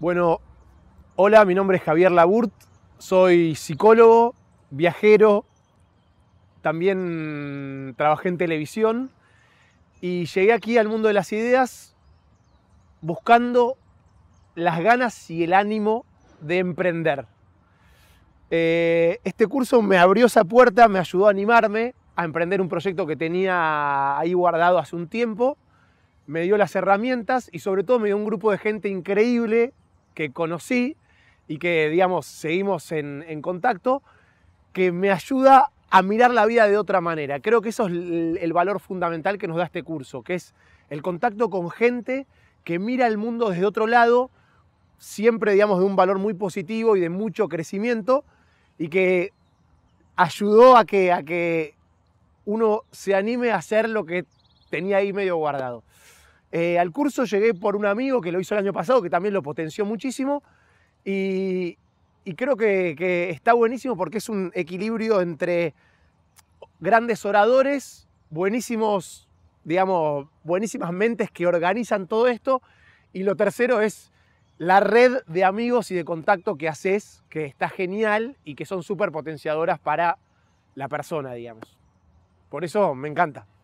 Bueno, hola, mi nombre es Javier Laburt, soy psicólogo, viajero, también trabajé en televisión y llegué aquí al mundo de las ideas buscando las ganas y el ánimo de emprender. Eh, este curso me abrió esa puerta, me ayudó a animarme a emprender un proyecto que tenía ahí guardado hace un tiempo, me dio las herramientas y sobre todo me dio un grupo de gente increíble que conocí y que, digamos, seguimos en, contacto, que me ayuda a mirar la vida de otra manera. Creo que eso es el valor fundamental que nos da este curso, que es el contacto con gente que mira el mundo desde otro lado, siempre, digamos, de un valor muy positivo y de mucho crecimiento, y que ayudó a que, a que uno se anime a hacer lo que tenía ahí medio guardado. Eh, al curso llegué por un amigo que lo hizo el año pasado, que también lo potenció muchísimo. Y, creo que, está buenísimo porque es un equilibrio entre grandes oradores, buenísimos, digamos, buenísimas mentes que organizan todo esto. Y lo tercero es la red de amigos y de contacto que haces, que está genial y que son súper potenciadoras para la persona, digamos. Por eso me encanta.